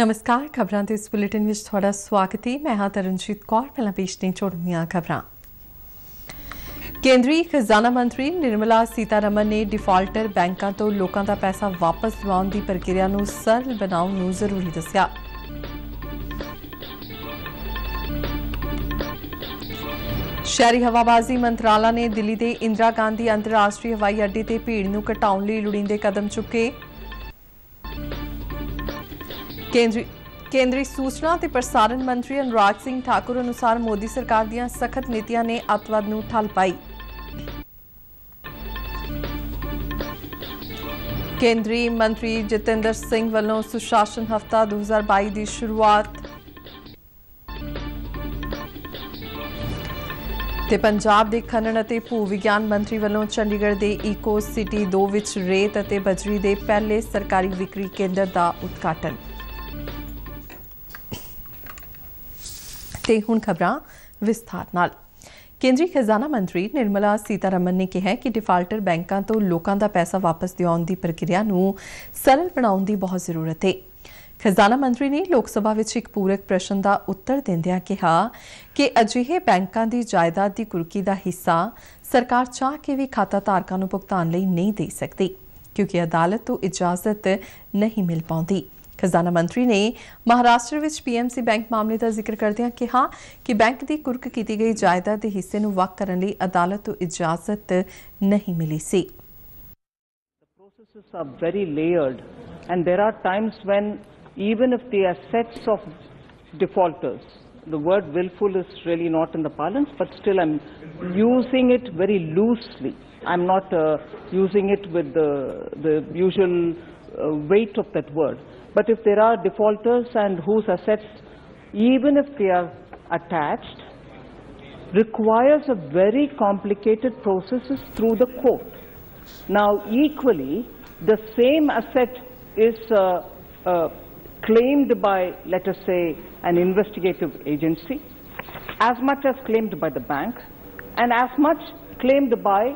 ਨਮਸਕਾਰ ਖਬਰਾਂ ਦੇ ਇਸ ਬੁਲੇਟਿਨ ਵਿੱਚ ਤੁਹਾਡਾ ਸਵਾਗਤ ਹੈ ਮੈਂ ਹਾਂ ਤਰਨਜੀਤ ਕੌਰ ਪਹਿਲਾਂ ਪੇਸ਼ ਨੇ ਚੋੜਨੀਆਂ ਖਬਰਾਂ ਕੇਂਦਰੀ ਖਜ਼ਾਨਾ ਮੰਤਰੀ ਨਿਰਮਲਾ ਸੀਤਾਰਮਨ ਨੇ ਡਿਫਾਲਟਰ ਬੈਂਕਾਂ ਤੋਂ ਲੋਕਾਂ ਦਾ ਪੈਸਾ ਵਾਪਸ ਲਵਾਉਣ ਦੀ ਪ੍ਰਕਿਰਿਆ ਨੂੰ ਸਰਲ ਬਣਾਉਣ ਨੂੰ ਜ਼ਰੂਰੀ ਦੱਸਿਆ ਸ਼ਹਿਰੀ ਹਵਾਬਾਜ਼ੀ ਮੰਤਰਾਲਾ ਨੇ ਦਿੱਲੀ ਦੇ ਇੰਦਰਾ ਗਾਂਧੀ ਅੰਤਰਰਾਸ਼ਟਰੀ ਹਵਾਈ ਅੱਡੇ ਤੇ ਭੀੜ ਨੂੰ ਘਟਾਉਣ ਲਈ ਲੋੜੀਂਦੇ ਕਦਮ ਚੁੱਕੇ ਕੇਂਦਰੀ ਕੇਂਦਰੀ ਸੂਚਨਾ ਤੇ ਪ੍ਰਸਾਰਣ ਮੰਤਰੀ ਅਨੁਰਾਗ ਸਿੰਘ ਠਾਕੁਰ ਅਨੁਸਾਰ ਮੋਦੀ ਸਰਕਾਰ ਦੀਆਂ ਸਖਤ ਨੀਤੀਆਂ ਨੇ ਅਤਵਾਦ ਨੂੰ ਠੱਲ ਪਾਈ ਕੇਂਦਰੀ ਮੰਤਰੀ ਜਤਿੰਦਰ ਸਿੰਘ ਵੱਲੋਂ ਸੁਸ਼ਾਸਨ ਹਫਤਾ 2022 ਦੀ ਸ਼ੁਰੂਆਤ ਤੇ ਪੰਜਾਬ ਦੇ ਖਨਨ ਅਤੇ ਭੂ ਵਿਗਿਆਨ ਮੰਤਰੀ ਵੱਲੋਂ ਚੰਡੀਗੜ੍ਹ ਦੇ ਈਕੋ ਸਿਟੀ 2 ਵਿੱਚ ਰੇਤ ਅਤੇ ਬਜਰੀ ਦੇ ਪਹਿਲੇ ਸਰਕਾਰੀ ਵਿਕਰੀ ਕੇਂਦਰ ਦਾ ਉਦਘਾਟਨ ਤੇ ਹੁਣ ਖਬਰਾਂ ਵਿਸਥਾਰ ਨਾਲ ਕੇਂਦਰੀ ਖਜ਼ਾਨਾ ਮੰਤਰੀ ਨਿਰਮਲਾ ਸੀਤਾਰਮਨ ਨੇ ਕਿਹਾ ਕਿ ਡਿਫਾਲਟਰ ਬੈਂਕਾਂ ਤੋਂ ਲੋਕਾਂ ਦਾ ਪੈਸਾ ਵਾਪਸ ਦਿਵਾਉਣ ਦੀ ਪ੍ਰਕਿਰਿਆ ਨੂੰ ਸਰਲ ਬਣਾਉਣ ਦੀ ਬਹੁਤ ਜ਼ਰੂਰਤ ਹੈ ਖਜ਼ਾਨਾ ਮੰਤਰੀ ਨੇ ਲੋਕ ਸਭਾ ਵਿੱਚ ਇੱਕ ਪੂਰਕ ਪ੍ਰਸ਼ਨ ਦਾ ਉੱਤਰ ਦਿੰਦਿਆਂ ਕਿਹਾ ਕਿ ਅਜਿਹੇ ਬੈਂਕਾਂ ਦੀ ਜਾਇਦਾਦ ਦੀ ਕੁਰਕੀ ਦਾ ਹਿੱਸਾ ਸਰਕਾਰ ਚਾਹ ਕੇ ਵੀ ਖਾਤਾ ਧਾਰਕਾਂ ਨੂੰ ਭੁਗਤਾਨ ਲਈ ਨਹੀਂ ਦੇ ਸਕਦੀ ਕਿਉਂਕਿ ਅਦਾਲਤ ਤੋਂ ਇਜਾਜ਼ਤ ਨਹੀਂ ਮਿਲ ਪਾਉਂਦੀ ਖਜ਼ਾਨਾ ਮੰਤਰੀ ਨੇ ਮਹਾਰਾਸ਼ਟਰ ਵਿੱਚ ਪੀਐਮਸੀ ਬੈਂਕ ਮਾਮਲੇ ਦਾ ਜ਼ਿਕਰ ਕਰਦਿਆਂ ਕਿਹਾ ਕਿ ਬੈਂਕ ਦੀ ਕੁਰਕ ਕੀਤੀ ਗਈ ਜਾਇਦਾਦ ਦੇ ਹਿੱਸੇ ਨੂੰ ਵਕ ਕਰਨ ਲਈ ਅਦਾਲਤ ਤੋਂ ਇਜਾਜ਼ਤ ਨਹੀਂ ਮਿਲੀ ਸੀ processes are very layered and there are times when even if the assets of defaulters the word willful is really not in the parlance but still I'm using it very loosely I'm not uh, using it with the, the usual uh, weight of that word But if there are defaulters and whose assets, even if they are attached, requires a very complicated processes through the court. Now, equally, the same asset is uh, uh, claimed by, let us say, an investigative agency, as much as claimed by the bank, and as much claimed by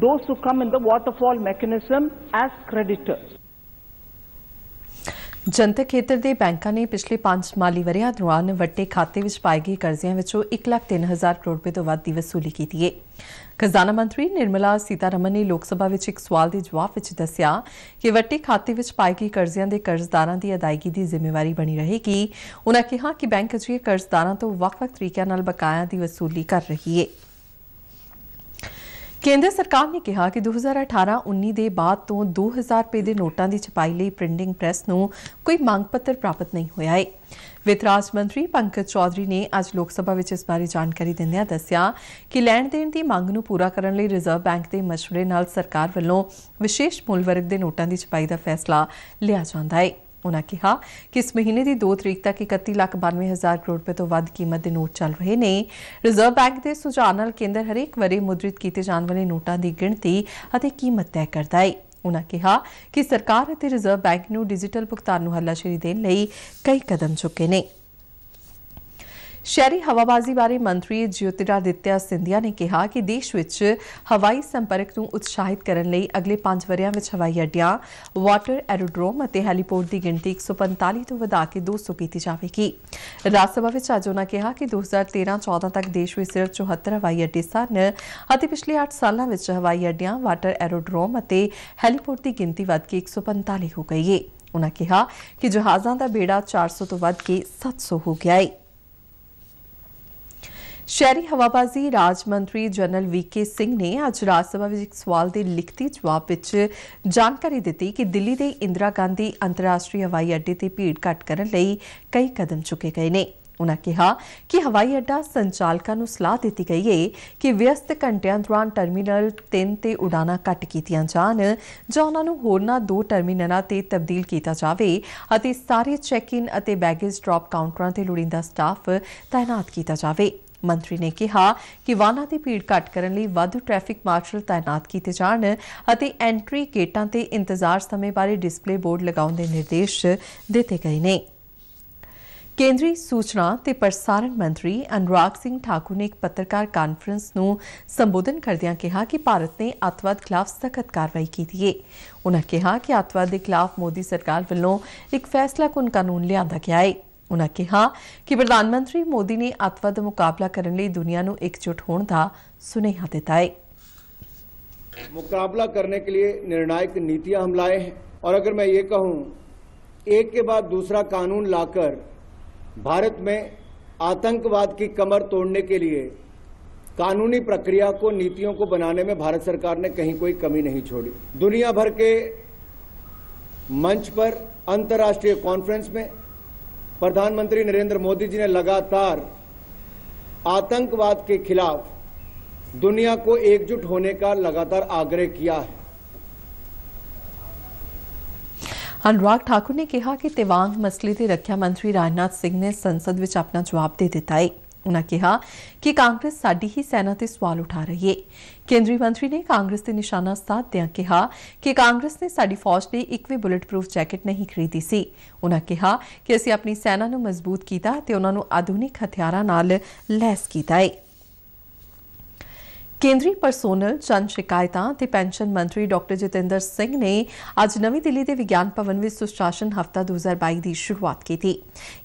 those who come in the waterfall mechanism as creditors. ਜਨਤਕ ਖੇਤਰ ਦੇ ਬੈਂਕਾਂ ਨੇ ਪਿਛਲੇ 5 ਮਾਲੀ ਵਰਿਆਂ ਦੌਰਾਨ ਵੱਟੇ ਖਾਤੇ ਵਿੱਚ ਪਾਏ ਗਏ ਕਰਜ਼ਿਆਂ ਵਿੱਚੋਂ 1,03,000 ਕਰੋੜ ਰੁਪਏ ਤੋਂ ਵੱਧ ਦੀ ਵਸੂਲੀ ਕੀਤੀ ਹੈ। ਖਜ਼ਾਨਾ ਮੰਤਰੀ ਨਿਰਮਲਾ ਸੀਤਾਰਮਨ ਨੇ ਲੋਕ ਸਭਾ ਵਿੱਚ ਇੱਕ ਸਵਾਲ ਦੇ ਜਵਾਬ ਵਿੱਚ ਦੱਸਿਆ ਕਿ ਵੱਟੇ ਖਾਤੇ ਵਿੱਚ ਪਾਏ ਗਏ ਕਰਜ਼ਿਆਂ ਦੇ ਕਰਜ਼ਦਾਰਾਂ ਦੀ ਅਦਾਇਗੀ ਦੀ ਜ਼ਿੰਮੇਵਾਰੀ ਬਣੀ ਰਹੇਗੀ। ਉਨ੍ਹਾਂ ਕਿਹਾ ਕਿ ਬੈਂਕ ਅਜਿਹੇ ਕਰਜ਼ਦਾਰਾਂ ਤੋਂ ਵੱਖ-ਵੱਖ ਤਰੀਕਿਆਂ ਨਾਲ ਬਕਾਇਆ ਦੀ ਵਸੂਲੀ ਕਰ ਰਹੀ ਹੈ। ਕੇਂਦਰ ਸਰਕਾਰ ਨੇ ਕਿਹਾ ਕਿ 2018-19 ਦੇ ਬਾਅਦ ਤੋਂ 2000 ਰੁਪਏ ਦੇ ਨੋਟਾਂ ਦੀ ਛਪਾਈ ਲਈ ਪ੍ਰਿੰਟਿੰਗ ਪ੍ਰੈਸ ਨੂੰ ਕੋਈ ਮੰਗ ਪੱਤਰ ਪ੍ਰਾਪਤ ਨਹੀਂ ਹੋਇਆ ਹੈ। ਵਿੱਤ ਰਾਜ ਮੰਤਰੀ ਪੰਕਜ ਚੌਧਰੀ ਨੇ ਅੱਜ ਲੋਕ ਸਭਾ ਵਿੱਚ ਇਸ ਬਾਰੇ ਜਾਣਕਾਰੀ ਦਿੰਦਿਆਂ ਦੱਸਿਆ ਕਿ ਲੈਣ ਦੇਣ ਦੀ ਮੰਗ ਨੂੰ ਪੂਰਾ ਕਰਨ ਲਈ ਰਿਜ਼ਰਵ ਬੈਂਕ ਦੇ ਮਸ਼ਵਰੇ ਨਾਲ ਸਰਕਾਰ ਵੱਲੋਂ ਵਿਸ਼ੇਸ਼ ਮੁੱਲ ਵਰਗ ਦੇ ਨੋਟਾਂ ਦੀ ਛਪਾਈ ਦਾ ਫੈਸਲਾ ਲਿਆ ਜਾਂਦਾ ਹੈ। ਉਹਨਾਂ ਕਿਹਾ ਕਿ ਇਸ ਮਹੀਨੇ ਦੀ 2 ਤਰੀਕ ਤੱਕ 31 ਲੱਖ 92 ਹਜ਼ਾਰ ਕਰੋੜ ਰੁਪਏ ਤੋਂ ਵੱਧ ਕੀਮਤ ਦੇ ਨੋਟ ਚੱਲ ਰਹੇ ਨੇ ਰਿਜ਼ਰਵ ਬੈਂਕ ਦੇ ਸੁਝਾਅ ਨਾਲ ਕੇਂਦਰ ਹਰੇਕ ਵਾਰੀ ਮੁਦਰਿਤ ਕੀਤੇ ਜਾਣ ਵਾਲੇ ਨੋਟਾਂ ਦੀ ਗਿਣਤੀ ਅਤੇ ਕੀਮਤ ਤੈਅ ਕਰਦਾ ਹੈ ਉਹਨਾਂ ਕਿਹਾ ਕਿ ਸਰਕਾਰ ਅਤੇ ਰਿਜ਼ਰਵ ਬੈਂਕ ਨੂੰ ਡਿਜੀਟਲ ਭੁਗਤਾਨ ਨੂੰ ਹੱਲਾਸ਼ੇਰੀ ਦੇਣ ਲਈ ਕਈ ਕਦਮ ਚੁੱਕੇ ਨੇ ਸ਼ਹਿਰੀ ਹਵਾਬਾਜ਼ੀ ਬਾਰੇ ਮੰਤਰੀ ਜਯੋਤਿਰਾਦਿੱਤਿਆ ਸਿੰਧਿਆ ਨੇ ਕਿਹਾ ਕਿ ਦੇਸ਼ ਵਿੱਚ ਹਵਾਈ ਸੰਪਰਕ ਨੂੰ ਉਤਸ਼ਾਹਿਤ ਕਰਨ ਲਈ ਅਗਲੇ 5 ਵਰਿਆਂ ਵਿੱਚ ਹਵਾਈ ਅੱਡਿਆਂ, ਵਾਟਰ ਐਰੋਡਰੋਮ ਅਤੇ ਹੈਲੀਪੋਰਟ ਦੀ ਗਿਣਤੀ 145 ਤੋਂ ਵਧਾ ਕੇ 200 ਕੀਤੀ ਜਾਵੇਗੀ। ਰਾਜ ਸਭਾ ਵਿੱਚ ਅੱਜ ਉਹਨਾਂ ਕਿਹਾ ਕਿ 2013-14 ਤੱਕ ਦੇਸ਼ ਵਿੱਚ ਸਿਰਫ 74 ਹਵਾਈ ਅੱਡੇ ਸਨ ਅਤੇ ਪਿਛਲੇ 8 ਸਾਲਾਂ ਵਿੱਚ ਹਵਾਈ ਅੱਡਿਆਂ, ਵਾਟਰ ਐਰੋਡਰੋਮ ਅਤੇ ਹੈਲੀਪੋਰਟ ਦੀ ਗਿਣਤੀ ਵਧ ਕੇ 145 ਹੋ ਗਈ ਹੈ। ਉਨ੍ਹਾਂ ਕਿਹਾ ਕਿ ਜਹਾਜ਼ਾਂ ਦਾ ਬੇੜਾ 400 ਤੋਂ ਵੱਧ ਕੇ 700 ਹੋ ਗਿਆ ਹੈ। ਸ਼ਹਿਰੀ ਹਵਾਬਾਜ਼ੀ ਰਾਜ ਮੰਤਰੀ ਜਨਰਲ ਵੀਕੇ ਸਿੰਘ ਨੇ ਅੱਜ ਰਾਜ ਸਭਾ ਵਿੱਚ ਇੱਕ ਸਵਾਲ ਦੇ ਲਿਖਤੀ ਜਵਾਬ ਵਿੱਚ ਜਾਣਕਾਰੀ ਦਿੱਤੀ ਕਿ ਦਿੱਲੀ ਦੇ ਇੰਦਰਾ ਗਾਂਧੀ ਅੰਤਰਰਾਸ਼ਟਰੀ ਹਵਾਈ ਅੱਡੇ ਤੇ ਭੀੜ ਘਟ ਕਰਨ ਲਈ ਕਈ ਕਦਮ ਚੁੱਕੇ ਗਏ ਨੇ ਉਨ੍ਹਾਂ ਕਿਹਾ ਕਿ ਹਵਾਈ ਅੱਡਾ ਸੰਚਾਲਕਾਂ ਨੂੰ ਸਲਾਹ ਦਿੱਤੀ ਗਈ ਹੈ ਕਿ ਵਿਅਸਤ ਘੰਟਿਆਂ ਦੌਰਾਨ ਟਰਮੀਨਲ 3 ਤੇ ਉਡਾਨਾਂ ਘੱਟ ਕੀਤੀਆਂ ਜਾਣ ਜਾਂ ਉਹਨਾਂ ਨੂੰ ਹੋਰਨਾਂ ਦੋ ਟਰਮੀਨਲਾਂ ਤੇ ਤਬਦੀਲ ਕੀਤਾ ਜਾਵੇ ਅਤੇ ਸਾਰੇ ਚੈੱਕ-ਇਨ ਅਤੇ ਬੈਗੇਜ ਡ੍ਰੌਪ ਕਾਊਂਟਰਾਂ ਤੇ ਲੋੜੀਂਦਾ ਸਟਾਫ ਤਾਇਨਾਤ ਕੀਤਾ ਜਾਵੇ ਮੰਤਰੀ ਨੇ ਕਿਹਾ ਕਿ ਵਾਹਨਾਂ ਦੀ ਭੀੜ ਘੱਟ ਕਰਨ ਲਈ ਵਾਧੂ ਟ੍ਰੈਫਿਕ ਮਾਰਸ਼ਲ ਤਾਇਨਾਤ ਕੀਤੇ ਜਾਣ ਅਤੇ ਐਂਟਰੀ ਗੇਟਾਂ ਤੇ ਇੰਤਜ਼ਾਰ ਸਮੇਂ ਬਾਰੇ ਡਿਸਪਲੇ ਬੋਰਡ ਲਗਾਉਣ ਦੇ ਨਿਰਦੇਸ਼ ਦਿੱਤੇ ਗਏ ਨੇ ਕੇਂਦਰੀ ਸੂਚਨਾ ਤੇ ਪ੍ਰਸਾਰਣ ਮੰਤਰੀ ਅਨੁਰਾਗ ਸਿੰਘ ਠਾਕੁਰ ਨੇ ਇੱਕ ਪੱਤਰਕਾਰ ਕਾਨਫਰੰਸ ਨੂੰ ਸੰਬੋਧਨ ਕਰਦਿਆਂ ਕਿਹਾ ਕਿ ਭਾਰਤ ਨੇ ਅਤਵਾਦ ਖਿਲਾਫ ਸਖਤ ਕਾਰਵਾਈ ਕੀਤੀ ਹੈ। ਉਨ੍ਹਾਂ ਕਿਹਾ ਕਿ ਅਤਵਾਦ ਦੇ ਖਿਲਾਫ ਮੋਦੀ ਸਰਕਾਰ ਵੱਲੋਂ ਇੱਕ ਫੈਸਲਾਕੁਨ ਕਾਨੂੰਨ ਲਿਆਂਦਾ ਗਿਆ ਹੈ। उन्होंने कहा ਕਿ प्रधानमंत्री मोदी ने अतवाद ਅਤਵਾਦ ਦਾ ਮੁਕਾਬਲਾ ਕਰਨ ਲਈ ਦੁਨੀਆ ਨੂੰ ਇਕਜੁੱਟ ਹੋਣ ਦਾ ਸੁਨੇਹਾ ਦਿੱਤਾ मुकाबला करने के लिए निर्णायक नीतियां हम लाए हैं और अगर मैं ये कहूं एक के बाद दूसरा कानून लाकर भारत में आतंकवाद की कमर तोड़ने के लिए कानूनी प्रक्रिया को नीतियों को बनाने में भारत सरकार ने कहीं कोई कमी नहीं छोड़ी दुनिया भर के मंच पर अंतर्राष्ट्रीय कॉन्फ्रेंस में प्रधानमंत्री नरेंद्र मोदी जी ने लगातार आतंकवाद के खिलाफ दुनिया को एकजुट होने का लगातार आग्रह किया है अनुराग ठाकुर ने कहा कि तिवांग मसले से रक्षा मंत्री राजनाथ सिंह ने संसद में अपना जवाब दे दिता है ਉਨ੍ਹਾਂ ਕਿਹਾ ਕਿ ਕਾਂਗਰਸ ਸਾਡੀ ਹੀ ਸੈਨਾ ਤੇ ਸਵਾਲ ਉਠਾ ਰਹੀ ਹੈ ਕੇਂਦਰੀ ਮੰਤਰੀ ਨੇ ਕਾਂਗਰਸ ਤੇ ਨਿਸ਼ਾਨਾ ਸਾਧਦਿਆਂ ਕਿਹਾ ਕਿ ਕਾਂਗਰਸ ਨੇ ਸਾਡੀ ਫੌਜ ਲਈ ਇੱਕ ਵੀ ਬੁਲੇਟ ਪ੍ਰੂਫ ਜੈਕਟ ਨਹੀਂ ਖਰੀਦੀ ਸੀ ਉਨ੍ਹਾਂ ਕਿਹਾ ਕਿ ਅਸੀਂ ਆਪਣੀ ਸੈਨਾ ਨੂੰ ਮਜ਼ਬੂਤ ਕੀਤਾ ਤੇ ਉਹਨਾਂ ਨੂੰ ਆਧੁਨਿਕ ਹਥਿਆਰਾਂ ਨਾਲ ਲੈਸ ਕੀਤਾ ਹੈ ਕੇਂਦਰੀ ਪਰਸੋਨਲ ਜਨ ਸ਼ਿਕਾਇਤਾਂ ਤੇ ਪੈਨਸ਼ਨ ਮੰਤਰੀ ਡਾਕਟਰ ਜਤਿੰਦਰ ਸਿੰਘ ਨੇ ਅੱਜ ਨਵੀਂ ਦਿੱਲੀ ਦੇ ਵਿਗਿਆਨ ਭਵਨ ਵਿੱਚ ਸੁਸ਼ਾਸਨ ਹਫਤਾ 2022 ਦੀ ਸ਼ੁਰੂਆਤ ਕੀਤੀ।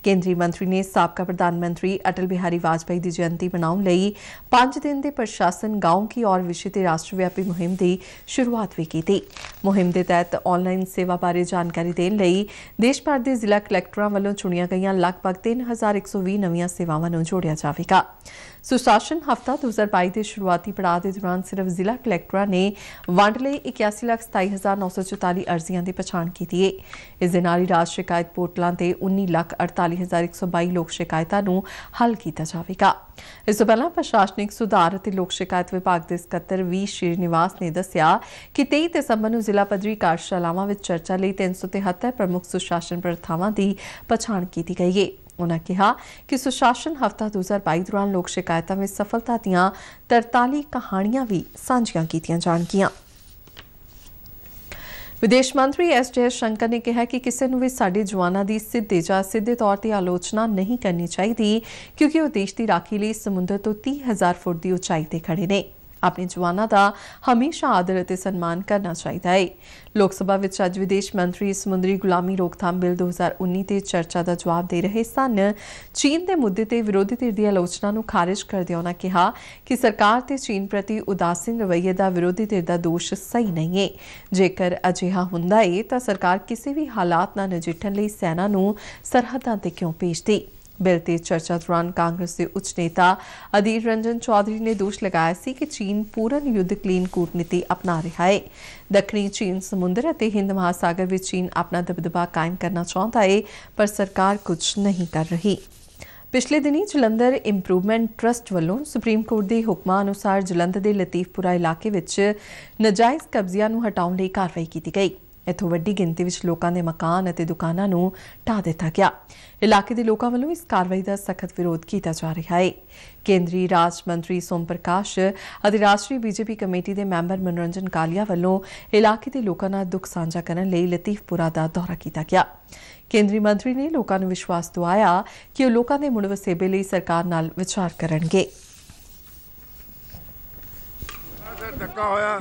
ਕੇਂਦਰੀ ਮੰਤਰੀ ਨੇ ਸਾਬਕਾ ਪ੍ਰਧਾਨ ਮੰਤਰੀ ਅਟਲ ਬਿਹਾਰੀ ਵਾਜਪਾਈ ਦੀ ਜਯੰਤੀ ਮਨਾਉਣ ਲਈ 5 ਦਿਨ ਦੇ ਪ੍ਰਸ਼ਾਸਨ گاؤں ਕੀ ਔਰ ਵਿਸ਼ੇ ਤੇ ਰਾਸ਼ਟਰਵਿਆਪੀ ਮੁਹਿੰਮ ਦੀ ਸ਼ੁਰੂਆਤ ਵੀ ਕੀਤੀ। ਮੁਹਿੰਮ ਦੇ ਤਹਿਤ ਆਨਲਾਈਨ ਸੇਵਾ ਬਾਰੇ ਜਾਣਕਾਰੀ ਦੇਣ ਲਈ ਦੇਸ਼ ਭਰ ਦੇ ਜ਼ਿਲ੍ਹਾ ਕਲੈਕਟਰਾਂ ਵੱਲੋਂ ਚੁਣੀਆਂ ਗਈਆਂ ਲਗਭਗ 3120 ਨਵੀਆਂ ਸੇਵਾਵਾਂ ਨੂੰ ਜੋੜਿਆ ਜਾਵੇਗਾ। ਸੁਸ਼ਾਸਨ ਹਫਤਾ 2022 ਦੇ ਸ਼ੁਰੂਆਤੀ ਪੜਾਅ ਦੇ ਦੌਰਾਨ ਸਿਰਫ ਜ਼ਿਲ੍ਹਾ ਕਲੈਕਟਰਾਂ ਨੇ ਵੰਡ ਲਈ 81,27,944 ਅਰਜ਼ੀਆਂ ਦੀ ਪਛਾਣ ਕੀਤੀ ਹੈ ਇਸ ਦੇ ਨਾਲ ਹੀ ਰਾਜ ਸ਼ਿਕਾਇਤ ਪੋਰਟਲਾਂ ਤੇ 19,48,122 ਲੋਕ ਸ਼ਿਕਾਇਤਾਂ ਨੂੰ ਹੱਲ ਕੀਤਾ ਜਾਵੇਗਾ ਇਸ ਤੋਂ ਪਹਿਲਾਂ ਪ੍ਰਸ਼ਾਸਨਿਕ ਸੁਧਾਰ ਅਤੇ ਲੋਕ ਸ਼ਿਕਾਇਤ ਵਿਭਾਗ ਦੇ ਸਕੱਤਰ ਵੀ ਸ਼੍ਰੀਨਿਵਾਸ ਨੇ ਦੱਸਿਆ ਕਿ 23 ਦਸੰਬਰ ਨੂੰ ਜ਼ਿਲ੍ਹਾ ਪੱਧਰੀ ਕਾਰਜਸ਼ਾਲਾਵਾਂ ਵਿੱਚ ਚਰਚਾ ਲਈ 373 ਪ੍ਰਮੁੱਖ ਸੁਸ਼ਾਸਨ ਪ੍ਰਥਾਵਾਂ ਦੀ ਪਛਾਣ ਕੀਤੀ ਗਈ ਹੈ ਉਹਨਾਂ ਕਿਹਾ ਕਿ ਸੁਸ਼ਾਸਨ ਹਫਤਾ 2022 ਦੌਰਾਨ ਲੋਕ ਸ਼ਿਕਾਇਤਾਂ ਵਿੱਚ ਸਫਲਤਾ ਦੀਆਂ 43 ਕਹਾਣੀਆਂ ਵੀ ਸਾਂਝੀਆਂ ਕੀਤੀਆਂ ਜਾਣਗੀਆਂ ਵਿਦੇਸ਼ ਮੰਤਰੀ ਐਸ ਜੇ ਸ਼ੰਕਰ ਨੇ ਕਿਹਾ ਕਿ ਕਿਸੇ ਨੂੰ ਵੀ ਸਾਡੇ ਜਵਾਨਾਂ ਦੀ ਸਿੱਧੇ ਜਾਂ ਸਿੱਧੇ ਤੌਰ ਤੇ ਆਲੋਚਨਾ ਨਹੀਂ ਕਰਨੀ ਚਾਹੀਦੀ ਕਿਉਂਕਿ ਉਹ ਦੇਸ਼ ਦੀ ਰਾਖੀ ਲਈ ਸਮੁੰਦਰ ਤੋਂ 30000 ਫੁੱਟ ਦੀ ਉਚਾਈ ਤੇ ਖੜੇ ਨੇ ਆਪਣੇ ਜਵਾਨਾਂ ਦਾ ਹਮੇਸ਼ਾ ਆਦਰ ਅਤੇ ਸਨਮਾਨ ਕਰਨਾ ਚਾਹੀਦਾ ਹੈ ਲੋਕ ਸਭਾ ਵਿੱਚ ਅੱਜ ਵਿਦੇਸ਼ ਮੰਤਰੀ ਸਮੁੰਦਰੀ ਗੁਲਾਮੀ ਰੋਕਥਾਮ ਬਿੱਲ 2019 ਤੇ ਚਰਚਾ ਦਾ ਜਵਾਬ ਦੇ ਰਹੇ ਸਨ ਚੀਨ ਦੇ ਮੁੱਦੇ ਤੇ ਵਿਰੋਧੀ ਧਿਰ ਦੀ ਆਲੋਚਨਾ ਨੂੰ ਖਾਰਜ ਕਰਦੇ ਉਹਨਾਂ ਕਿਹਾ ਕਿ ਸਰਕਾਰ ਤੇ ਚੀਨ ਪ੍ਰਤੀ ਉਦਾਸੀਨ ਰਵੱਈਏ ਦਾ ਵਿਰੋਧੀ ਧਿਰ ਦਾ ਦੋਸ਼ ਸਹੀ ਨਹੀਂ ਹੈ ਜੇਕਰ ਅਜਿਹਾ ਹੁੰਦਾ ਹੈ ਤਾਂ ਸਰਕਾਰ ਕਿਸੇ ਵੀ ਹਾਲਾਤ ਨਾਲ ਨਜਿੱਠਣ ਲਈ ਸੈਨਾ ਨੂੰ ਸਰਹੱਦਾਂ ਤੇ ਕਿਉਂ ਭੇਜਦੀ ਬਿੱਲ ਤੇ ਚਰਚਾ ਦੌਰਾਨ ਕਾਂਗਰਸ ਦੇ ਉੱਚ ਨੇਤਾ ਅਧੀਰ ਰੰਜਨ ਚੌਧਰੀ ਨੇ ਦੋਸ਼ ਲਗਾਇਆ ਸੀ ਕਿ ਚੀਨ ਪੂਰਨ ਯੁੱਧ ਕਲੀਨ ਕੂਟਨੀਤੀ ਅਪਣਾ ਰਿਹਾ ਹੈ ਦੱਖਣੀ ਚੀਨ ਸਮੁੰਦਰ ਅਤੇ ਹਿੰਦ ਮਹਾਸਾਗਰ ਵਿੱਚ ਚੀਨ ਆਪਣਾ ਦਬਦਬਾ ਕਾਇਮ ਕਰਨਾ ਚਾਹੁੰਦਾ ਹੈ ਪਰ ਸਰਕਾਰ ਕੁਝ ਨਹੀਂ ਕਰ ਰਹੀ ਪਿਛਲੇ ਦਿਨੀ ਜਲੰਧਰ ਇੰਪਰੂਵਮੈਂਟ ਟਰਸਟ ਵੱਲੋਂ ਸੁਪਰੀਮ ਕੋਰਟ ਦੇ ਹੁਕਮਾਂ ਅਨੁਸਾਰ ਜਲੰਧਰ ਦੇ ਲਤੀਫਪੁਰਾ ਇਲਾਕੇ ਵਿੱਚ ਨਜਾਇਜ਼ ਕਬਜ਼ਿਆਂ ਨੂੰ ਹਟਾਉਣ ਲਈ ਕਾਰਵਾਈ ਕੀਤੀ ਗਈ ਇਥੋਂ ਵੱਡੀ ਗਿਣਤੀ ਵਿੱਚ ਲੋਕਾਂ ਦੇ ਮਕਾਨ ਅਤੇ ਦੁਕਾਨਾਂ ਨੂੰ ਢਾਹ ਦਿੱਤਾ ਗਿਆ ਇਲਾਕੇ ਦੇ ਲੋਕਾਂ ਵੱਲੋਂ ਇਸ ਕਾਰਵਾਈ ਦਾ ਸਖਤ ਵਿਰੋਧ ਕੀਤਾ ਜਾ ਰਿਹਾ ਹੈ ਕੇਂਦਰੀ ਰਾਜ ਮੰਤਰੀ ਸੋਮ ਪ੍ਰਕਾਸ਼ ਅਤੇ ਰਾਸ਼ਟਰੀ ਬੀਜੇਪੀ ਕਮੇਟੀ ਦੇ ਮੈਂਬਰ ਮਨਰੰਜਨ ਕਾਲੀਆ ਵੱਲੋਂ ਇਲਾਕੇ ਦੇ ਲੋਕਾਂ ਨਾਲ ਦੁੱਖ ਸਾਂਝਾ ਕਰਨ ਲਈ ਲਤੀਫਪੁਰਾ ਦਾ ਦੌਰਾ ਕੀਤਾ ਗਿਆ ਕੇਂਦਰੀ ਮੰਤਰੀ ਨੇ ਲੋਕਾਂ ਨੂੰ ਵਿਸ਼ਵਾਸ ਦਿਵਾਇਆ ਕਿ ਉਹ ਲੋਕਾਂ ਦੇ ਮੁੜ ਵਸੇਬੇ ਲਈ ਸਰਕਾਰ ਨਾਲ ਵਿਚਾਰ ਕਰਨਗੇ ਧੱਕਾ ਹੋਇਆ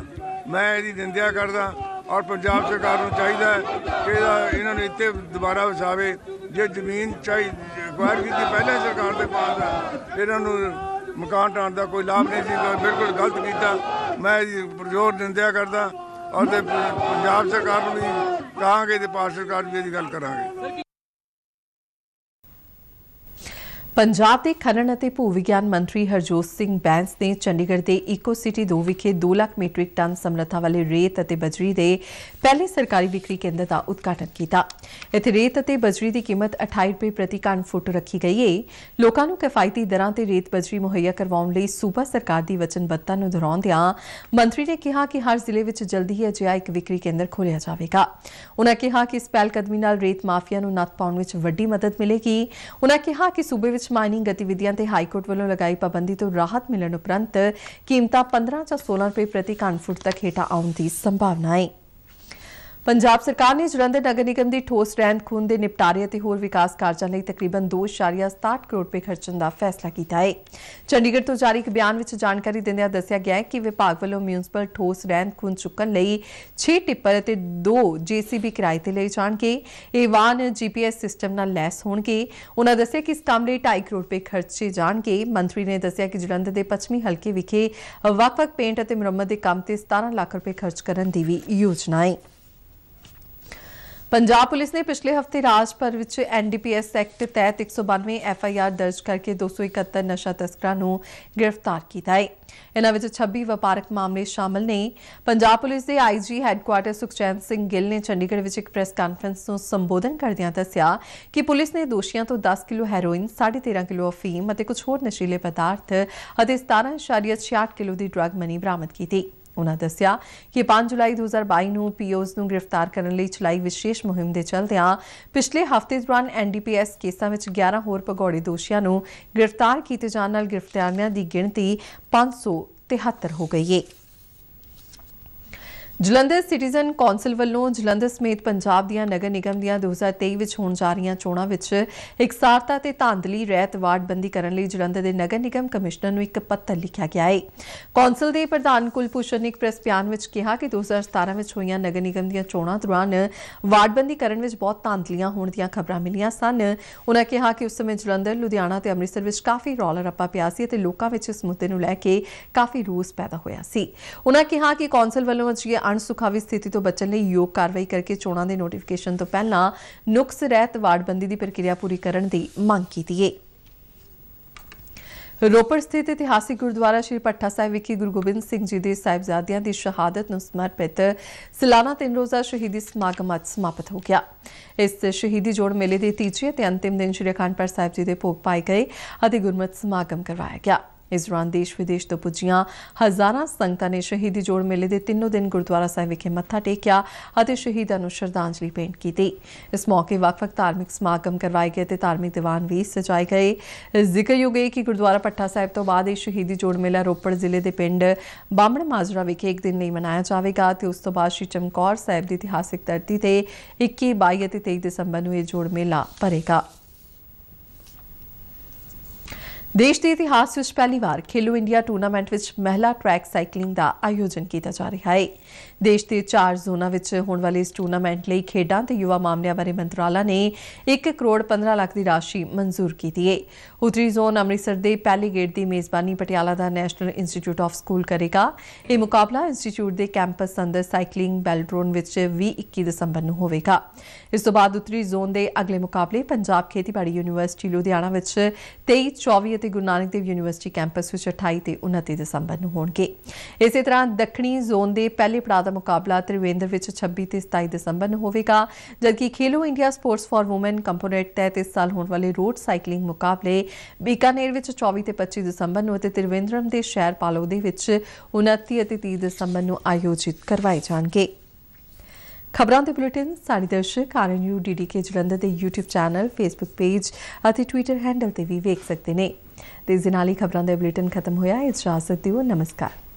ਮੈਂ ਇਹਦੀ ਦਿੰਦਿਆ ਕਰਦਾ ਔਰ ਪੰਜਾਬ ਸਰਕਾਰ ਨੂੰ ਚਾਹੀਦਾ ਹੈ ਕਿ ਇਹਨਾਂ ਨੂੰ ਇੱਥੇ ਦੁਬਾਰਾ ਵਸਾਵੇ ਜੇ ਜ਼ਮੀਨ ਚਾਹੀ ਐਕਵਾਇਰ ਕੀਤੀ ਪਹਿਲਾਂ ਸਰਕਾਰ ਦੇ ਪਾਸ ਆ ਇਹਨਾਂ ਨੂੰ ਮਕਾਨ ਢਾਣ ਦਾ ਕੋਈ ਲਾਭ ਨਹੀਂ ਸੀ ਬਿਲਕੁਲ ਗਲਤ ਕੀਤਾ ਮੈਂ ਪ੍ਰਜੋਰ ਦਿੰਦਿਆ ਕਰਦਾ ਔਰ ਪੰਜਾਬ ਸਰਕਾਰ ਨੂੰ ਵੀ ਕਹਾਂਗੇ ਤੇ ਪਾਸ ਸਰਕਾਰ ਵੀ ਇਹਦੀ ਗੱਲ ਕਰਾਂਗੇ ਪੰਜਾਬ ਦੇ ਖਨਨ ਅਤੇ ਭੂ ਵਿਗਿਆਨ ਮੰਤਰੀ ਹਰਜੋਤ ਸਿੰਘ ਬੈਂਸ ਨੇ ਚੰਡੀਗੜ੍ਹ ਦੇ ਇਕੋ ਸਿਟੀ 2 ਵਿਖੇ 2 ਲੱਖ ਮੀਟ੍ਰਿਕ ਟਨ ਸਮਰੱਥਾ ਵਾਲੇ ਰੇਤ ਅਤੇ ਬਜਰੀ ਦੇ ਪਹਿਲੇ ਸਰਕਾਰੀ ਵਿਕਰੀ ਕੇਂਦਰ ਦਾ ਉਦਘਾਟਨ ਕੀਤਾ ਇੱਥੇ ਰੇਤ ਅਤੇ ਬਜਰੀ ਦੀ ਕੀਮਤ 28 ਰੁਪਏ ਪ੍ਰਤੀ ਕਣ ਫੁੱਟ ਰੱਖੀ ਗਈ ਹੈ ਲੋਕਾਂ ਨੂੰ ਕਿਫਾਇਤੀ ਦਰਾਂ ਤੇ ਰੇਤ ਬਜਰੀ ਮੁਹੱਈਆ ਕਰਵਾਉਣ ਲਈ ਸੂਬਾ ਸਰਕਾਰ ਦੀ ਵਚਨਬੱਧਤਾ ਨੂੰ ਦੁਹਰਾਉਂਦਿਆਂ ਮੰਤਰੀ ਨੇ ਕਿਹਾ ਕਿ ਹਰ ਜ਼ਿਲ੍ਹੇ ਵਿੱਚ ਜਲਦੀ ਹੀ ਅਜਿਹਾ ਇੱਕ ਵਿਕਰੀ ਕੇਂਦਰ ਖੋਲ੍ਹਿਆ ਜਾਵੇਗਾ ਉਨ੍ਹਾਂ ਕਿਹਾ ਕਿ ਇਸ ਪਹਿਲ ਕਦਮੀ ਨਾਲ ਰੇਤ ਮਾਫੀਆ ਨੂੰ ਨੱਥ ਪਾਉਣ ਵਿੱਚ ਵੱਡੀ ਮਦਦ ਮਿਲੇਗੀ ਉਨ੍ਹਾਂ ਕਿਹਾ ਕਿ ਸੂਬੇ ਵਿੱਚ ਮਾਈਨਿੰਗ ਗਤੀਵਿਧੀਆਂ ਤੇ ਹਾਈ ਕੋਰਟ ਵੱਲੋਂ ਲਗਾਈ ਪਾਬੰਦੀ ਤੋਂ ਰਾਹਤ ਮਿਲਣ ਉਪਰੰਤ ਕੀਮਤਾਂ 15 ਤੋਂ 16 ਰੁਪਏ ਪ੍ਰਤੀ ਘਨ ਫੁੱਟ ਤੱਕ ਹੇਠਾਂ ਆਉਣ ਦੀ ਸੰਭਾਵਨਾ ਹੈ ਪੰਜਾਬ ਸਰਕਾਰ ਨੇ ਜਲੰਧਰ ਨਗਰ ਨਿਗਮ ਦੀ ਠੋਸ ਰਹਿੰਦ ਖੂਨ ਦੇ ਨਿਪਟਾਰੇ ਅਤੇ ਹੋਰ ਵਿਕਾਸ ਕਾਰਜਾਂ ਲਈ ਤਕਰੀਬਨ 2.67 ਕਰੋੜ ਰੁਪਏ ਖਰਚਣ ਦਾ ਫੈਸਲਾ ਕੀਤਾ ਹੈ ਚੰਡੀਗੜ੍ਹ ਤੋਂ ਜਾਰੀ ਇੱਕ ਬਿਆਨ ਵਿੱਚ ਜਾਣਕਾਰੀ ਦਿੰਦਿਆਂ ਦੱਸਿਆ ਗਿਆ ਹੈ ਕਿ ਵਿਭਾਗ ਵੱਲੋਂ ਮਿਊਨਿਸਪਲ ਠੋਸ ਰਹਿੰਦ ਖੂਨ ਚੁੱਕਣ ਲਈ 6 ਟਿੱਪਰ ਅਤੇ 2 ਜੀਸੀਬੀ ਕਿਰਾਏ ਤੇ ਲਈ ਜਾਣਗੇ ਇਹ ਵਾਹਨ ਜੀਪੀਐਸ ਸਿਸਟਮ ਨਾਲ ਲੈਸ ਹੋਣਗੇ ਉਹਨਾਂ ਦੱਸਿਆ ਕਿ ਇਸ ਕੰਮ ਲਈ 2.5 ਕਰੋੜ ਰੁਪਏ ਖਰਚੇ ਜਾਣਗੇ ਮੰਤਰੀ ਨੇ ਦੱਸਿਆ ਕਿ ਜਲੰਧਰ ਦੇ ਪੱਛਮੀ ਹਲਕੇ ਵਿਖੇ ਵਾਪਕ ਪੇਂਟ ਅਤੇ ਮੁਰੰਮਤ ਦੇ ਕੰਮ ਤੇ 17 ਲੱਖ ਰੁਪਏ ਖਰਚ ਕਰਨ ਦੀ ਵੀ ਯੋਜਨਾ ਹੈ ਪੰਜਾਬ ਪੁਲਿਸ ਨੇ ਪਿਛਲੇ ਹਫਤੇ ਰਾਜ ਵਿੱਚ ਐਨਡੀਪੀਐਸ ਐਕਟ ਤਹਿਤ 192 ਐਫਆਈਆਰ ਦਰਜ ਕਰਕੇ 271 ਨਸ਼ਾ ਤਸਕਰਾਂ ਨੂੰ ਗ੍ਰਿਫਤਾਰ ਕੀਤਾ ਹੈ ਇਹਨਾਂ ਵਿੱਚ 26 ਵਪਾਰਕ ਮਾਮਲੇ ਸ਼ਾਮਲ ਨੇ ਪੰਜਾਬ ਪੁਲਿਸ ਦੇ ਆਈਜੀ ਹੈੱਡਕੁਆਰਟਰ ਸੁਖਚੈਨ ਸਿੰਘ ਗਿੱਲ ਨੇ ਚੰਡੀਗੜ੍ਹ ਵਿੱਚ ਇੱਕ ਪ੍ਰੈਸ ਕਾਨਫਰੰਸ ਨੂੰ ਸੰਬੋਧਨ ਕਰਦਿਆਂ ਦੱਸਿਆ ਕਿ ਪੁਲਿਸ ਨੇ ਦੋਸ਼ੀਆਂ ਤੋਂ 10 ਕਿਲੋ ਹੈਰੋਇਨ 13.5 ਕਿਲੋ ਅਫੀਮ ਅਤੇ ਕੁਝ ਹੋਰ ਨਸ਼ੀਲੇ ਪਦਾਰਥ ਅਤੇ 17.66 ਕਿਲੋ ਦੀ ਡਰੱਗ ਮਨੀ ਬਰਾਮਦ ਕੀਤੀ ਉਹਨਾਂ ਦੱਸਿਆ ਕਿ 5 ਜੁਲਾਈ 2022 ਨੂੰ ਪੀਓਜ਼ ਨੂੰ ਗ੍ਰਿਫਤਾਰ ਕਰਨ ਲਈ ਚਲਾਈ ਵਿਸ਼ੇਸ਼ ਮੁਹਿੰਮ ਦੇ ਚਲਦਿਆਂ ਪਿਛਲੇ ਹਫ਼ਤੇ ਦੌਰਾਨ ਐਨਡੀਪੀਐਸ ਕੇਸਾਂ ਵਿੱਚ 11 ਹੋਰ ਭਗੌੜੇ ਦੋਸ਼ੀਆਂ ਨੂੰ ਗ੍ਰਿਫਤਾਰ ਕੀਤੇ ਜਾਣ ਨਾਲ ਗ੍ਰਿਫਤਾਰੀਆਂ ਦੀ ਗਿਣਤੀ 573 ਹੋ ਗਈ ਹੈ ਜਲੰਧਰ ਸਿਟੀਜ਼ਨ ਕੌਂਸਲ ਵੱਲੋਂ ਜਲੰਧਰ ਸਮੇਤ ਪੰਜਾਬ ਦੀਆਂ ਨਗਰ ਨਿਗਮ ਦੀਆਂ 2023 ਵਿੱਚ ਹੋਣ ਜਾ ਰਹੀਆਂ ਚੋਣਾਂ ਵਿੱਚ ਇਕਸਾਰਤਾ ਤੇ ਧਾਂਦਲੀ ਰਹਿਤ ਵਾਰਡਬੰਦੀ ਕਰਨ ਲਈ ਜਲੰਧਰ ਦੇ ਨਗਰ ਨਿਗਮ ਕਮਿਸ਼ਨਰ ਨੂੰ ਇੱਕ ਪੱਤਰ ਲਿਖਿਆ ਗਿਆ ਹੈ ਕੌਂਸਲ ਦੇ ਪ੍ਰਧਾਨ ਕੁਲਪੂਸ਼ਨ ਨੇ ਇੱਕ ਪ੍ਰੈਸ ਬਿਆਨ ਵਿੱਚ ਕਿਹਾ ਕਿ 2017 ਵਿੱਚ ਹੋਈਆਂ ਨਗਰ ਨਿਗਮ ਦੀਆਂ ਚੋਣਾਂ ਦੌਰਾਨ ਵਾਰਡਬੰਦੀ ਕਰਨ ਵਿੱਚ ਬਹੁਤ ਧਾਂਦਲੀਆਂ ਹੋਣ ਦੀਆਂ ਖਬਰਾਂ ਮਿਲੀਆਂ ਸਨ ਉਹਨਾਂ ਕਿਹਾ ਕਿ ਉਸ ਸਮੇਂ ਜਲੰਧਰ ਲੁਧਿਆਣਾ ਤੇ ਅੰਮ੍ਰਿਤਸਰ ਵਿੱਚ ਕਾਫੀ ਰੌਲਾ ਰੱਪਾ ਪਿਆ ਸੀ ਤੇ ਲੋਕਾਂ ਵਿੱਚ ਇਸ ਮੁੱਦੇ ਨੂੰ ਲੈ ਕੇ ਕਾਫੀ ਰੋਸ ਪੈਦਾ ਹੋਇਆ ਸੀ ਉਹਨਾਂ ਕਿਹਾ ਕਿ ਕੌਂਸਲ ਵੱਲੋਂ ਅਜਿਹੇ ਅਣਸੁਖਾਵੀ ਸਥਿਤੀ ਤੋਂ ਬਚਣ ਲਈ ਯੋਗ ਕਾਰਵਾਈ ਕਰਕੇ ਚੋਣਾਂ ਦੇ ਨੋਟੀਫਿਕੇਸ਼ਨ ਤੋਂ ਪਹਿਲਾਂ ਨੁਕਸ ਰਹਿਤ ਵਾਰਡਬੰਦੀ ਦੀ ਪ੍ਰਕਿਰਿਆ ਪੂਰੀ ਕਰਨ ਦੀ ਮੰਗ ਕੀਤੀ ਹੈ ਰੋਪੜ ਸਥਿਤ ਇਤਿਹਾਸਿਕ ਗੁਰਦੁਆਰਾ ਸ਼੍ਰੀ ਪੱਠਾ ਸਾਹਿਬ ਵਿਖੇ ਗੁਰੂ ਗੋਬਿੰਦ ਸਿੰਘ ਜੀ ਦੇ ਸਾਹਿਬਜ਼ਾਦਿਆਂ ਦੀ ਸ਼ਹਾਦਤ ਨੂੰ ਸਮਰਪਿਤ ਸਲਾਨਾ ਤਿੰਨ ਰੋਜ਼ਾ ਸ਼ਹੀਦੀ ਸਮਾਗਮ ਅੱਜ ਸਮਾਪਤ ਹੋ ਗਿਆ ਇਸ ਸ਼ਹੀਦੀ ਜੋੜ ਮੇਲੇ ਦੇ ਤੀਜੇ ਤੇ ਅੰਤਿਮ ਦਿਨ ਸ਼੍ਰੀ ਖਾਨਪੁਰ ਸਾਹਿਬ ਜੀ ਦੇ ਭੋਗ ਪਾਏ ਗਏ ਅਤੇ ਗੁਰਮਤਿ ਸਮਾਗਮ ਕਰਵਾਇਆ ਗਿਆ ਇਸ ਦੌਰਾਨ ਦੇਸ਼ ਵਿਦੇਸ਼ ਤੋਂ ਪੁੱਜੀਆਂ ਹਜ਼ਾਰਾਂ ਸੰਗਤਾਂ ਨੇ ਸ਼ਹੀਦੀ ਜੋੜ ਮੇਲੇ ਦੇ ਤਿੰਨੋਂ ਦਿਨ ਗੁਰਦੁਆਰਾ ਸਾਹਿਬ ਵਿਖੇ ਮੱਥਾ ਟੇਕਿਆ ਅਤੇ ਸ਼ਹੀਦਾਂ ਨੂੰ ਸ਼ਰਧਾਂਜਲੀ ਭੇਂਟ ਕੀਤੀ ਇਸ ਮੌਕੇ ਵੱਖ-ਵੱਖ ਧਾਰਮਿਕ ਸਮਾਗਮ ਕਰਵਾਏ ਗਏ ਤੇ ਧਾਰਮਿਕ ਦੀਵਾਨ ਵੀ ਸਜਾਏ ਗਏ ਜ਼ਿਕਰਯੋਗ ਹੈ ਕਿ ਗੁਰਦੁਆਰਾ ਪੱਠਾ ਸਾਹਿਬ ਤੋਂ ਬਾਅਦ ਇਹ ਸ਼ਹੀਦੀ ਜੋੜ ਮੇਲਾ ਰੋਪੜ ਜ਼ਿਲ੍ਹੇ ਦੇ ਪਿੰਡ ਬਾਮਣ ਮਾਜਰਾ ਵਿਖੇ ਇੱਕ ਦਿਨ ਲਈ ਮਨਾਇਆ ਜਾਵੇਗਾ ਤੇ ਉਸ ਤੋਂ ਬਾਅਦ ਸ਼੍ਰੀ ਚਮਕੌਰ ਸਾਹਿਬ ਦੀ ਇਤਿਹਾਸਿਕ ਧਰਤੀ ਤੇ 21 22 ਅਤੇ 23 ਦਸੰਬਰ ਨੂੰ ਇਹ ਜੋੜ ਮੇਲਾ ਭਰੇਗਾ ਦੇਸ਼ ਦੇ ਇਤਿਹਾਸ ਵਿੱਚ ਪਹਿਲੀ ਵਾਰ ਖੇਲੋ ਇੰਡੀਆ ਟੂਰਨਾਮੈਂਟ ਵਿੱਚ ਮਹਿਲਾ ਟਰੈਕ ਸਾਈਕਲਿੰਗ ਦਾ ਆਯੋਜਨ ਕੀਤਾ ਜਾ ਰਿਹਾ ਹੈ। ਦੇਸ਼ ਦੇ 4 ਜ਼ੋਨਾਂ ਵਿੱਚ ਹੋਣ ਵਾਲੇ ਇਸ ਟੂਰਨਾਮੈਂਟ ਲਈ ਖੇਡਾਂ ਤੇ ਯੁਵਾ ਮਾਮਲਿਆਂ ਬਾਰੇ ਮੰਤਰਾਲਾ ਨੇ 1 ਕਰੋੜ 15 ਲੱਖ ਦੀ ਰਾਸ਼ੀ ਮਨਜ਼ੂਰ ਕੀਤੀ ਹੈ। ਉਤਰੀ ਜ਼ੋਨ ਅੰਮ੍ਰਿਤਸਰ ਦੇ ਪਹਿਲੇ ਗੇਟ ਦੀ ਮੇਜ਼ਬਾਨੀ ਪਟਿਆਲਾ ਦਾ ਨੈਸ਼ਨਲ ਇੰਸਟੀਚਿਊਟ ਆਫ ਸਕੂਲ ਕਰੇਗਾ। ਇਹ ਮੁਕਾਬਲਾ ਇੰਸਟੀਚਿਊਟ ਦੇ ਕੈਂਪਸ ਅੰਦਰ ਸਾਈਕਲਿੰਗ ਬੈਲਡਰੋਨ ਵਿੱਚ 21 ਦਸੰਬਰ ਨੂੰ ਹੋਵੇਗਾ। ਇਸ ਤੋਂ ਬਾਅਦ ਉਤਰੀ ਜ਼ੋਨ ਦੇ ਅਗਲੇ ਮੁਕਾਬਲੇ ਪੰਜਾਬ ਖੇਤੀਬਾੜੀ ਯੂਨੀਵਰਸਿਟੀ ਲੁਧਿਆਣਾ ਵਿੱਚ 23 24 ਅਤੇ ਗੁਰੂ ਨਾਨਕ ਦੇਵ ਯੂਨੀਵਰਸਿਟੀ ਕੈਂਪਸ ਵਿੱਚ 28 ਤੇ 29 ਦਸੰਬਰ ਨੂੰ ਹੋਣਗੇ ਇਸੇ ਤਰ੍ਹਾਂ ਦੱਖਣੀ ਜ਼ੋਨ ਦੇ ਪਹਿਲੇ ਪੜਾਅ ਦਾ ਮੁਕਾਬਲਾ ਤ੍ਰਿਵੇਂਦਰ ਵਿੱਚ 26 ਤੇ 27 ਦਸੰਬਰ ਨੂੰ ਹੋਵੇਗਾ ਜਦਕਿ Khelo India Sports for Women component ਤਹਿਤ ਇਸ ਸਾਲ ਹੋਣ ਵਾਲੇ ਰੋਡ ਸਾਈਕਲਿੰਗ ਮੁਕਾਬਲੇ ਬੀਕਾਨੇਰ ਵਿੱਚ 24 ਤੇ 25 ਦਸੰਬਰ ਨੂੰ ਅਤੇ ਤ੍ਰਿਵੇਂਦਰਮ ਦੇ ਸ਼ਹਿਰ ਪਾਲੋ ਦੇ ਵਿੱਚ 29 ਅਤੇ 30 ਦਸੰਬਰ ਨੂੰ ਆਯੋਜਿਤ ਕਰਵਾਏ ਜਾਣਗੇ ਖਬਰਾਂ ਤੇ ਬੁਲੇਟਿਨ ਸਾਡੇ ਦਰਸ਼ਕ ਆਰਐਨਯੂ ਡੀਡੀਕੇ ਜਲੰਧਰ ਦੇ YouTube ਚੈਨਲ Facebook ਪੇਜ ਅਤੇ Twitter ਹੈਂਡਲ ਤੇ ਵੀ ਵੇਖ ਸਕਦੇ ਨੇ ਤੇ ਇਸ ਨਾਲ ਹੀ ਖਬਰਾਂ ਦਾ ਬੁਲੇਟਿਨ ਖਤਮ ਹੋਇਆ ਇਜਾਜ਼ਤ ਦਿਓ ਨਮਸਕਾਰ